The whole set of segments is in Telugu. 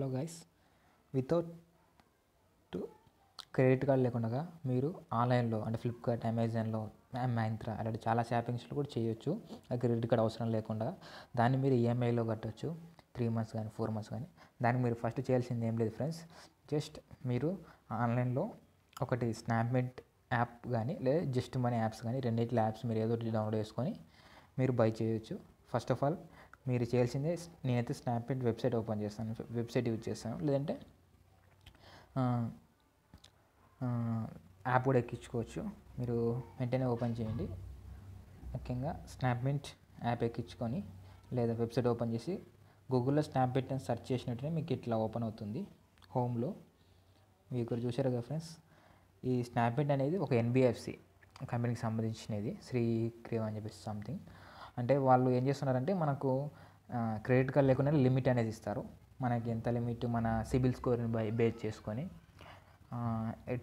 hello guys without credit card లేకుండా మీరు ఆన్లైన్లో అంటే ఫ్లిప్కార్ట్ అమెజాన్లో మైంత్రా అలాంటి చాలా షాపింగ్స్లో కూడా చేయొచ్చు క్రెడిట్ కార్డ్ అవసరం లేకుండా దాన్ని మీరు ఈఎంఐలో కట్టొచ్చు త్రీ మంత్స్ కానీ ఫోర్ మంత్స్ కానీ దానికి మీరు ఫస్ట్ చేయాల్సింది ఏం లేదు ఫ్రెండ్స్ జస్ట్ మీరు ఆన్లైన్లో ఒకటి స్నాప్మెంట్ యాప్ కానీ లేదా జస్ట్ మనీ యాప్స్ కానీ రెండింటి యాప్స్ మీరు ఏదో డౌన్లోడ్ చేసుకొని మీరు బై చేయొచ్చు ఫస్ట్ ఆఫ్ ఆల్ మీరు చేయాల్సిందే నేనైతే స్నాప్డీట్ వెబ్సైట్ ఓపెన్ చేస్తాను వెబ్సైట్ యూజ్ చేస్తాను లేదంటే యాప్ కూడా ఎక్కించుకోవచ్చు మీరు వెంటనే ఓపెన్ చేయండి ముఖ్యంగా స్నాప్మింట్ యాప్ ఎక్కించుకొని లేదా వెబ్సైట్ ఓపెన్ చేసి గూగుల్లో స్నాప్ అని సెర్చ్ చేసినట్టునే మీకు ఇట్లా ఓపెన్ అవుతుంది హోమ్లో మీరు ఇక్కడ చూసారు కదా ఫ్రెండ్స్ ఈ స్నాప్బిట్ అనేది ఒక ఎన్బిఎఫ్సి కంపెనీకి సంబంధించినది శ్రీ క్రీవ్ అని చెప్పేసి సంథింగ్ అంటే వాళ్ళు ఏం చేస్తున్నారంటే మనకు క్రెడిట్ కార్డ్ లేకుండా లిమిట్ అనేది ఇస్తారు మనకి ఎంత లిమిట్ మన సిబిల్ స్కోర్ని బై బేస్ చేసుకొని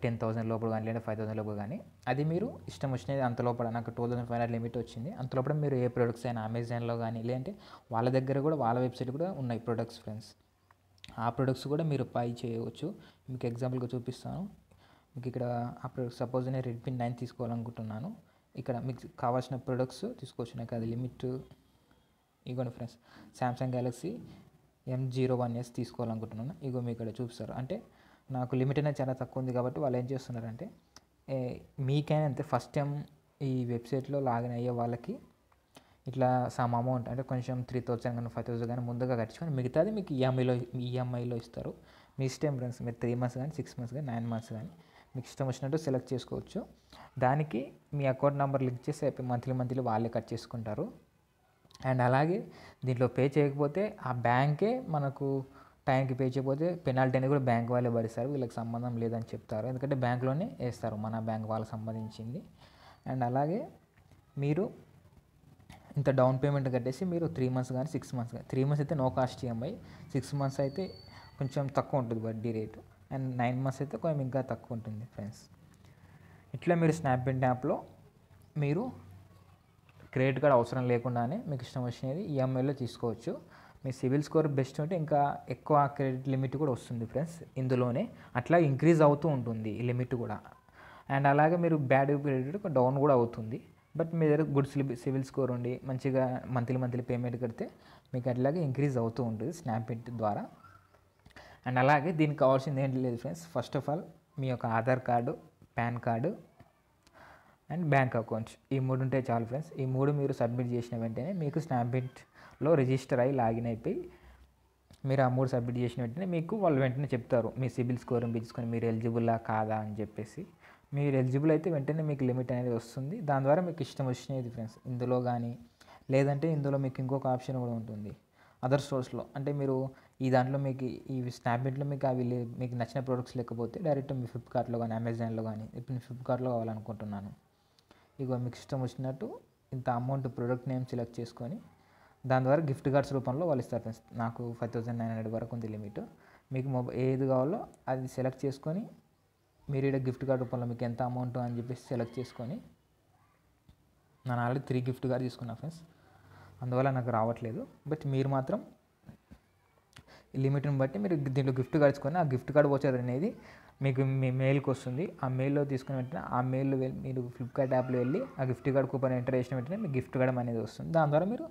టెన్ థౌసండ్ లోపల కానీ లేదా ఫైవ్ థౌసండ్ లోపల కానీ అది మీరు ఇష్టం వచ్చినది అంత లోపల నాకు two thousand five hundred limit వచ్చింది అంత లోపల మీరు ఏ ప్రొడక్ట్స్ అయినా అమెజాన్లో కానీ లేదంటే వాళ్ళ దగ్గర కూడా వాళ్ళ వెబ్సైట్ కూడా ఉన్నాయి ప్రొడక్ట్స్ ఫ్రెండ్స్ ఆ ప్రొడక్ట్స్ కూడా మీరు పై చేయవచ్చు మీకు ఎగ్జాంపుల్గా చూపిస్తాను మీకు ఇక్కడ ఆ ప్రొడక్ట్ సపోజ్ నేను రెడ్మీ నైన్ తీసుకోవాలనుకుంటున్నాను ఇక్కడ మీకు కావాల్సిన ప్రొడక్ట్స్ తీసుకొచ్చినాయి కదా లిమిట్ ఇగోండి friends Samsung Galaxy M zero one S తీసుకోవాలనుకుంటున్నాను ఇగో మీ ఇక్కడ చూపిస్తారు అంటే నాకు లిమిట్ అనేది చాలా తక్కువ ఉంది కాబట్టి వాళ్ళు ఏం చేస్తున్నారంటే మీకైనా అంతే ఫస్ట్ టైం ఈ వెబ్సైట్లో లాగిన్ అయ్యే వాళ్ళకి ఇట్లా సమ్ అమౌంట్ అంటే కొంచెం త్రీ థౌసండ్ కానీ ఫైవ్ థౌసండ్ కానీ ముందుగా కట్టించుకొని మిగతాది మీకు ఈఎంఐలో e ఈఎంఐలో e ఇస్తారు మీ ఇష్టం ఫ్రెండ్స్ మీరు త్రీ మంత్స్ కానీ సిక్స్ మంత్స్ కానీ నైన్ మంత్స్ కానీ మీకు ఇష్టం వచ్చినట్టు సెలెక్ట్ చేసుకోవచ్చు దానికి మీ అకౌంట్ నెంబర్ లింక్ చేసి మంత్లీ మంత్లీ వాళ్ళే కట్ చేసుకుంటారు అండ్ అలాగే దీంట్లో పే చేయకపోతే ఆ బ్యాంకే మనకు టైంకి పే చేయకపోతే పెనాల్టీ అని కూడా బ్యాంక్ వాళ్ళే భరిస్తారు వీళ్ళకి సంబంధం లేదని చెప్తారు ఎందుకంటే బ్యాంక్లోనే వేస్తారు మన బ్యాంక్ వాళ్ళకి సంబంధించింది అండ్ అలాగే మీరు ఇంత డౌన్ పేమెంట్ కట్టేసి మీరు త్రీ మంత్స్ కానీ సిక్స్ మంత్స్ కానీ త్రీ మంత్స్ అయితే no cost EMI six months అయితే కొంచెం తక్కువ ఉంటుంది వడ్డీ రేటు అండ్ నైన్ మంత్స్ అయితే కొంచెం ఇంకా తక్కువ ఉంటుంది ఫ్రెండ్స్ ఇట్లా మీరు స్నాప్బిన్ యాప్లో మీరు క్రెడిట్ కార్డ్ అవసరం లేకుండానే మీకు ఇష్టం వచ్చినది ఈఎంఐలో e తీసుకోవచ్చు మీ సివిల్ స్కోర్ బెస్ట్ ఉంటే ఇంకా ఎక్కువ క్రెడిట్ లిమిట్ కూడా వస్తుంది ఫ్రెండ్స్ ఇందులోనే అట్లా ఇంక్రీజ్ అవుతూ ఉంటుంది ఈ లిమిట్ కూడా అండ్ అలాగే మీరు బ్యాడ్ క్రెడిట్ డౌన్ కూడా అవుతుంది బట్ మీ దగ్గర గుడ్ సివిల్ స్కోర్ ఉండి మంచిగా మంత్లీ మంత్లీ పేమెంట్ కడితే మీకు అట్లాగే ఇంక్రీజ్ అవుతూ ఉంటుంది స్నాప్బిట్ ద్వారా అండ్ అలాగే దీనికి కావాల్సింది ఏంటి లేదు ఫ్రెండ్స్ ఫస్ట్ ఆఫ్ ఆల్ మీ యొక్క Aadhaar card PAN card and bank accounts ఈ మూడు ఉంటే చాలు ఫ్రెండ్స్ ఈ మూడు మీరు సబ్మిట్ చేసిన వెంటనే మీకు స్నాప్బిట్లో రిజిస్టర్ అయ్యి లాగిన్ అయిపోయి మీరు ఆ మూడు సబ్మిట్ చేసిన వెంటనే మీకు వాళ్ళు వెంటనే చెప్తారు మీ సిబిల్ స్కోర్ని పిలుచుకొని మీరు ఎలిజిబుల్లా కాదా అని చెప్పేసి మీరు ఎలిజిబుల్ అయితే వెంటనే మీకు లిమిట్ అనేది వస్తుంది దాని ద్వారా మీకు ఇష్టం వచ్చినది ఫ్రెండ్స్ ఇందులో కానీ లేదంటే ఇందులో మీకు ఇంకొక ఆప్షన్ కూడా ఉంటుంది అదర్ సోర్స్లో అంటే మీరు ఈ దాంట్లో మీకు ఈ స్నాప్డీల్లో మీకు అవి మీకు నచ్చిన ప్రోడక్ట్స్ లేకపోతే డైరెక్ట్ మీ ఫ్లిప్కార్ట్లో కానీ అమెజాన్లో కానీ ఇప్పుడు నేను ఫ్లిప్కార్ట్లో కావాలనుకుంటున్నాను ఇక మీకు ఇష్టం వచ్చినట్టు ఇంత అమౌంట్ ప్రోడక్ట్ నేమ్ సెలెక్ట్ చేసుకొని దాని ద్వారా గిఫ్ట్ కార్డ్స్ రూపంలో వాళ్ళు ఇస్తారు ఫ్రెండ్స్ నాకు ఫైవ్ థౌసండ్ నైన్ హండ్రెడ్ వరకు ఉంది లిమిట్ మీకు మొబైల్ ఏది కావాలో అది సెలెక్ట్ చేసుకొని మీరు ఇక్కడ గిఫ్ట్ కార్డ్ రూపంలో మీకు ఎంత అమౌంట్ అని చెప్పేసి సెలెక్ట్ చేసుకొని నేను ఆల్రెడీ త్రీ గిఫ్ట్ కార్డ్ తీసుకున్నాను ఫ్రెండ్స్ అందువల్ల నాకు రావట్లేదు బట్ మీరు మాత్రం లిమిట్ని బట్టి మీరు దీంట్లో గిఫ్ట్ కార్డ్ తీసుకొని ఆ గిఫ్ట్ కార్డ్ వచ్చేది అనేది మీకు మీ మెయిల్కి వస్తుంది ఆ మెయిల్లో తీసుకుని వెంటనే ఆ మెయిల్లో వెళ్ళి మీరు ఫ్లిప్కార్ట్ యాప్లో వెళ్ళి ఆ గిఫ్ట్ కార్డ్ కూపన్ ఎంటర్ చేసిన వెంటనే మీకు గిఫ్ట్ కార్డ్ అనేది వస్తుంది దాని ద్వారా మీరు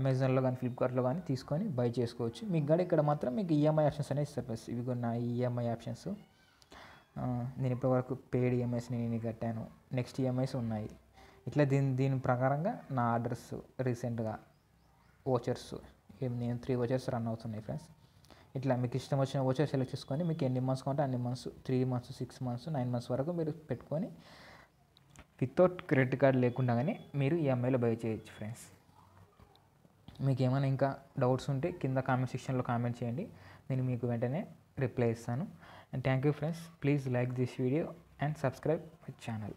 అమెజాన్లో కానీ ఫ్లిప్కార్ట్లో కానీ తీసుకొని బై చేసుకోవచ్చు మీకు కూడా ఇక్కడ మాత్రం మీకు ఈఎంఐ e ఆప్షన్స్ అనేది ఇస్తారు ప్లస్ ఇవి నా ఈఎంఐ e ఆప్షన్స్ నేను ఇప్పటివరకు పేడ్ ఈఎంఐస్ e నేను కట్టాను నెక్స్ట్ ఈఎంఐస్ ఉన్నాయి ఇట్లా దీని దీని ప్రకారంగా నా ఆర్డర్స్ రీసెంట్గా ఓచర్స్ నేను త్రీ ఓచర్స్ రన్ అవుతున్నాయి ఫ్రెండ్స్ ఇట్లా మీకు ఇష్టం వచ్చిన వచ్చే సెలెక్ట్ చేసుకొని మీకు ఎన్ని మంత్స్ కావాలంటే అన్ని months three months six months nine months వరకు మీరు పెట్టుకొని వితౌట్ క్రెడిట్ కార్డ్ లేకుండా కానీ మీరు ఈఎంఐలో e బై చేయొచ్చు ఫ్రెండ్స్ మీకు ఏమైనా ఇంకా డౌట్స్ ఉంటే కింద కామెంట్ సెక్షన్లో కామెంట్ చేయండి నేను మీకు వెంటనే రిప్లై ఇస్తాను and thank you friends please like this video and subscribe my channel